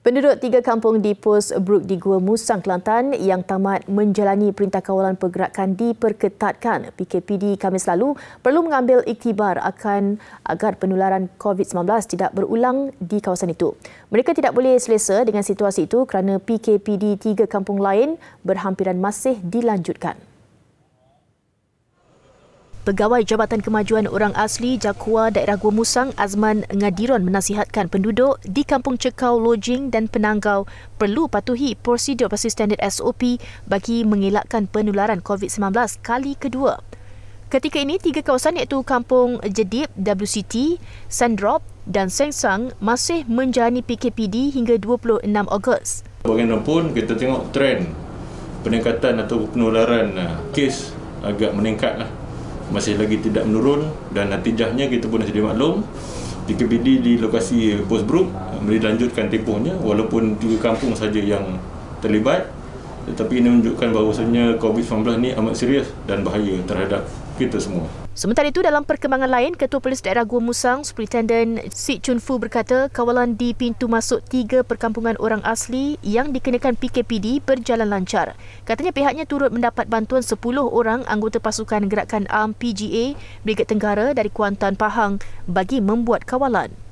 Penduduk tiga kampung di Pos Brook di Gua Musang, Kelantan yang tamat menjalani Perintah Kawalan Pergerakan diperketatkan PKPD Kamis lalu perlu mengambil iktibar akan agar penularan COVID-19 tidak berulang di kawasan itu. Mereka tidak boleh selesa dengan situasi itu kerana PKPD tiga kampung lain berhampiran masih dilanjutkan. Pegawai Jabatan Kemajuan Orang Asli Jakua Daerah Gua Musang Azman Ngadiron menasihatkan penduduk di Kampung Cekau Lojing dan Penanggau perlu patuhi prosedur berbasis standard SOP bagi mengelakkan penularan COVID-19 kali kedua. Ketika ini, tiga kawasan iaitu Kampung Jedip, WCT, Sandrop dan Sengsang masih menjalani PKPD hingga 26 Ogos. Bagaimanapun, kita tengok trend peningkatan atau penularan uh, kes agak meningkat. lah masih lagi tidak menurun dan natijahnya kita pun sedia maklum PKPD di lokasi Post Brook melanjutkan eh, tempohnya walaupun tiga kampung saja yang terlibat tetapi ini menunjukkan bahawasanya COVID-19 ni amat serius dan bahaya terhadap kita semua. Sementara itu, dalam perkembangan lain, Ketua Polis Daerah Gua Musang, Superintendent Sik Chun Fu berkata, kawalan di pintu masuk tiga perkampungan orang asli yang dikenakan PKPD berjalan lancar. Katanya pihaknya turut mendapat bantuan 10 orang anggota pasukan gerakan UMPGA, Brigad Tenggara dari Kuantan Pahang bagi membuat kawalan.